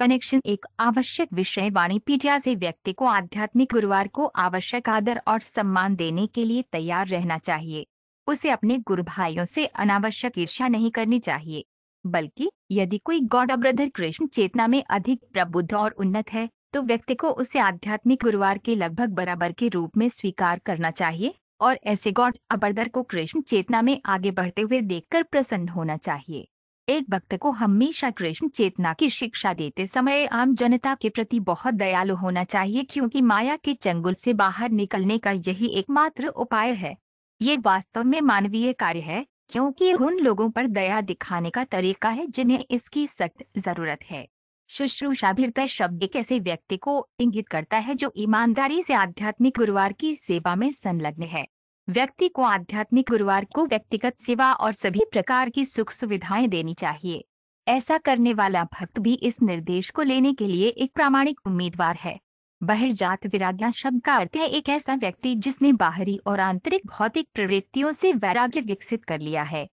connection एक आवश्यक विषय वाणी पीटिया से व्यक्ति को आध्यात्मिक गुरुवार को आवश्यक आदर और सम्मान देने के लिए तैयार रहना चाहिए उसे अपने गुरु भाइयों से अनावश्यक ईर्ष्या नहीं करनी चाहिए बल्कि यदि कोई गॉड ब्रदर कृष्ण चेतना में अधिक प्रबुद्ध और उन्नत है तो व्यक्ति को उसे आध्यात्मिक गुरुवार के लगभग बराबर के रूप में स्वीकार करना चाहिए और ऐसे गॉड अबरदर को कृष्ण चेतना में आगे बढ़ते हुए देखकर प्रसन्न होना चाहिए एक भक्त को हमेशा कृष्ण चेतना की शिक्षा देते समय आम जनता के प्रति बहुत दयालु होना चाहिए क्योंकि माया के चंगुल से बाहर निकलने का यही एकमात्र उपाय है ये वास्तव में मानवीय कार्य है क्योंकि उन लोगों पर दया दिखाने का तरीका है जिन्हें इसकी सख्त जरूरत है शुश्रूषाभिरता शब्द एक ऐसे व्यक्ति को इंगित करता है जो ईमानदारी से आध्यात्मिक गुरुवार की सेवा में संलग्न है व्यक्ति को आध्यात्मिक गुरुवार को व्यक्तिगत सेवा और सभी प्रकार की सुख सुविधाएं देनी चाहिए ऐसा करने वाला भक्त भी इस निर्देश को लेने के लिए एक प्रामाणिक उम्मीदवार है बहिर्जात विराग्या शब्द का अर्थ है एक ऐसा व्यक्ति जिसने बाहरी और आंतरिक भौतिक प्रवृत्तियों से वैराग्य विकसित कर लिया है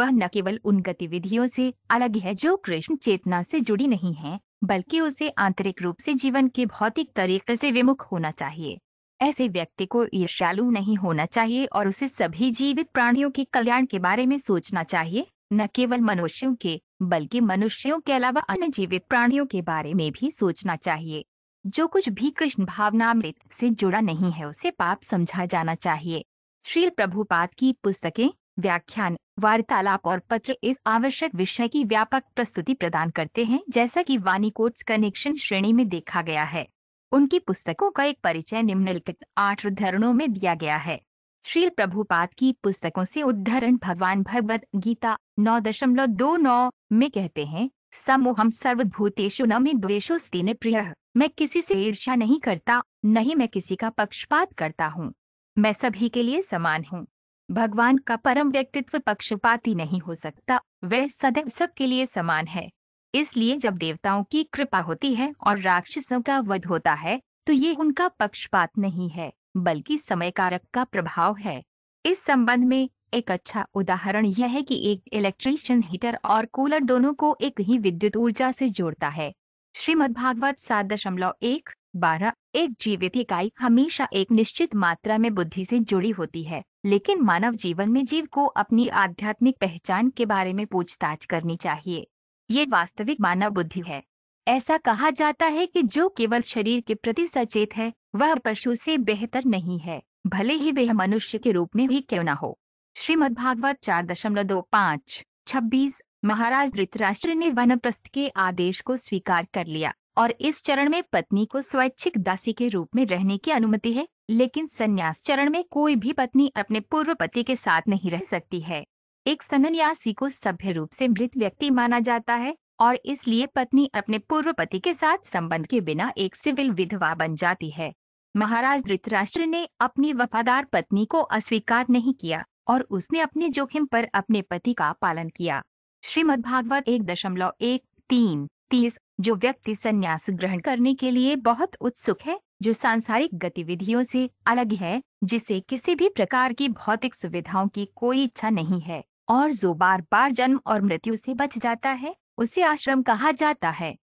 वह न केवल उन गतिविधियों से अलग है जो कृष्ण चेतना से जुड़ी नहीं है बल्कि उसे आंतरिक रूप से जीवन के भौतिक तरीके से विमुख होना चाहिए ऐसे व्यक्ति को ईर्ष्यालु नहीं होना चाहिए और उसे सभी जीवित प्राणियों के कल्याण के बारे में सोचना चाहिए न केवल मनुष्यों के बल्कि मनुष्यों के अलावा अन्य जीवित प्राणियों के बारे में भी सोचना चाहिए जो कुछ भी कृष्ण भावनामृत से जुड़ा नहीं है उसे पाप समझा जाना चाहिए श्री प्रभुपाद की पुस्तकें व्याख्यान वार्तालाप और पत्र इस आवश्यक विषय की व्यापक प्रस्तुति प्रदान करते हैं जैसा कि कोट्स कनेक्शन श्रेणी में देखा गया है उनकी पुस्तकों का एक परिचय निम्नलिखित आठ उद्धरणों में दिया गया है श्री प्रभुपाद की पुस्तकों से उद्धरण भगवान भगवत गीता नौ दशमलव दो नौ में कहते हैं समोहम सर्वभूतेषु न में द्वेशो स्तीन प्रिय मैं किसी से ईर्ष्या नहीं करता नहीं मैं किसी का पक्षपात करता हूँ मैं सभी के लिए समान हूँ भगवान का परम व्यक्तित्व पक्षपाती नहीं हो सकता वह सदैव सबके लिए समान है इसलिए जब देवताओं की कृपा होती है और राक्षसों का वध होता है तो ये उनका पक्षपात नहीं है बल्कि समय कारक का प्रभाव है इस संबंध में एक अच्छा उदाहरण यह है कि एक इलेक्ट्रीशियन हीटर और कूलर दोनों को एक ही विद्युत ऊर्जा से जोड़ता है श्रीमद भागवत सात दशमलव एक बारह एक जीवित इकाई हमेशा एक निश्चित मात्रा में बुद्धि से जुड़ी होती है लेकिन मानव जीवन में जीव को अपनी आध्यात्मिक पहचान के बारे में पूछताछ करनी चाहिए ये वास्तविक मानव बुद्धि है ऐसा कहा जाता है कि जो केवल शरीर के प्रति सचेत है वह पशु से बेहतर नहीं है भले ही वह मनुष्य के रूप में भी क्यों न हो श्रीमद भागवत चार दशमलव दो पाँच छब्बीस महाराज धृतराष्ट्र ने वनप्रस्थ के आदेश को स्वीकार कर लिया और इस चरण में पत्नी को स्वैच्छिक दासी के रूप में रहने की अनुमति है लेकिन संन्यास चरण में कोई भी पत्नी अपने पूर्व पति के साथ नहीं रह सकती है एक सनन्यासी को सभ्य रूप से मृत व्यक्ति माना जाता है और इसलिए पत्नी अपने पूर्व पति के साथ संबंध के बिना एक सिविल विधवा बन जाती है महाराज धृतराष्ट्र ने अपनी वफादार पत्नी को अस्वीकार नहीं किया और उसने अपने जोखिम पर अपने पति का पालन किया श्रीमद भागवत एक दशमलव एक तीन तीस जो व्यक्ति संन्यास ग्रहण करने के लिए बहुत उत्सुक है जो सांसारिक गतिविधियों से अलग है जिसे किसी भी प्रकार की भौतिक सुविधाओं की कोई इच्छा नहीं है और जो बार बार जन्म और मृत्यु से बच जाता है उसे आश्रम कहा जाता है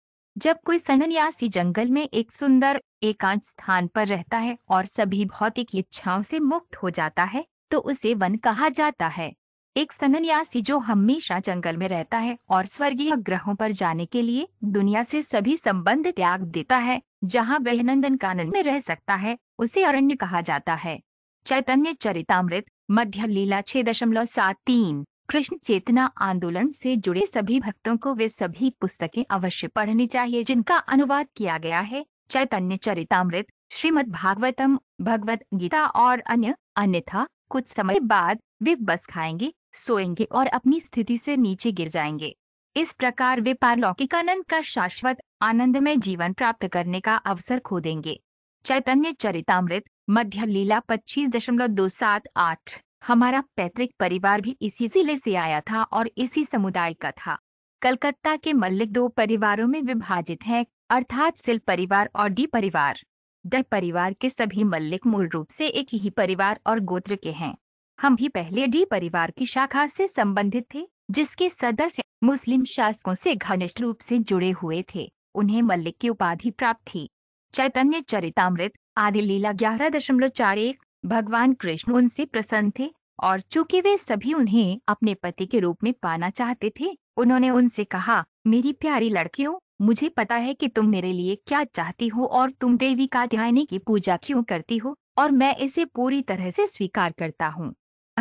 जब कोई सन्यासी जंगल में एक सुंदर एकांत स्थान पर रहता है और सभी भौतिक इच्छाओं से मुक्त हो जाता है तो उसे वन कहा जाता है एक सन्यासी जो हमेशा जंगल में रहता है और स्वर्गीय ग्रहों पर जाने के लिए दुनिया से सभी संबंध त्याग देता है जहाँ वह नंदन कानन में रह सकता है उसे अरण्य कहा जाता है चैतन्य चरितमृत मध्य लीला छह दशमलव सात तीन कृष्ण चेतना आंदोलन से जुड़े सभी भक्तों को वे सभी पुस्तकें अवश्य पढ़नी चाहिए जिनका अनुवाद किया गया है चैतन्य चरितमृत श्रीमद भागवतम भगवत गीता और अन्य अन्यथा कुछ समय बाद वे बस खाएंगे सोएंगे और अपनी स्थिति से नीचे गिर जाएंगे इस प्रकार वे पारलौकिक आनंद का शाश्वत आनंदमय जीवन प्राप्त करने का अवसर खो देंगे चैतन्य चरितमृत मध्य लीला पच्चीस दशमलव दो सात आठ हमारा पैतृक परिवार भी इसी जिले से आया था और इसी समुदाय का था कलकत्ता के मल्लिक दो परिवारों में विभाजित हैं अर्थात सिल परिवार और डी परिवार ड परिवार के सभी मल्लिक मूल रूप से एक ही परिवार और गोत्र के हैं हम भी पहले डी परिवार की शाखा से संबंधित थे जिसके सदस्य मुस्लिम शासकों से घनिष्ठ रूप से जुड़े हुए थे उन्हें मल्लिक की उपाधि प्राप्त थी चैतन्य चरितमृत आदि लीला ग्यारह दशमलव चार एक भगवान कृष्ण उनसे प्रसन्न थे और चूंकि वे सभी उन्हें अपने पति के रूप में पाना चाहते थे उन्होंने उनसे कहा मेरी प्यारी लड़कियों मुझे पता है कि तुम मेरे लिए क्या चाहती हो और तुम देवी का ध्यान की पूजा क्यों करती हो और मैं इसे पूरी तरह से स्वीकार करता हूँ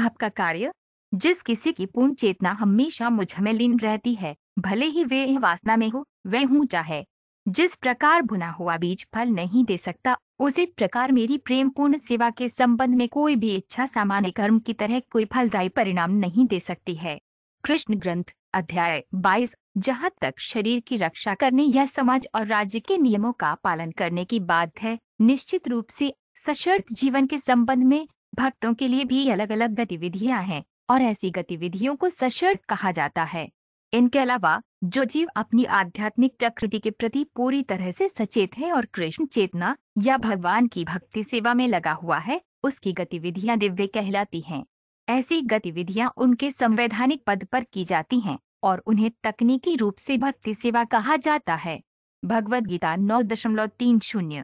आपका कार्य जिस किसी की पूर्ण चेतना हमेशा मुझ में लीन रहती है भले ही वे वासना में हो वह हूँ चाहे जिस प्रकार भुना हुआ बीज फल नहीं दे सकता उसी प्रकार मेरी प्रेमपूर्ण सेवा के संबंध में कोई भी इच्छा सामान्य कर्म की तरह कोई फलदायी परिणाम नहीं दे सकती है कृष्ण ग्रंथ अध्याय 22 जहाँ तक शरीर की रक्षा करने या समाज और राज्य के नियमों का पालन करने की बात है निश्चित रूप से सशर्त जीवन के संबंध में भक्तों के लिए भी अलग अलग गतिविधियां हैं और ऐसी गतिविधियों को सशर्त कहा जाता है इनके अलावा जो जीव अपनी आध्यात्मिक प्रकृति के प्रति पूरी तरह से सचेत है और कृष्ण चेतना या भगवान की भक्ति सेवा में लगा हुआ है उसकी गतिविधियां दिव्य कहलाती हैं ऐसी गतिविधियां उनके संवैधानिक पद पर की जाती हैं और उन्हें तकनीकी रूप से भक्ति सेवा कहा जाता है भगवद गीता नौ दशमलव तीन शून्य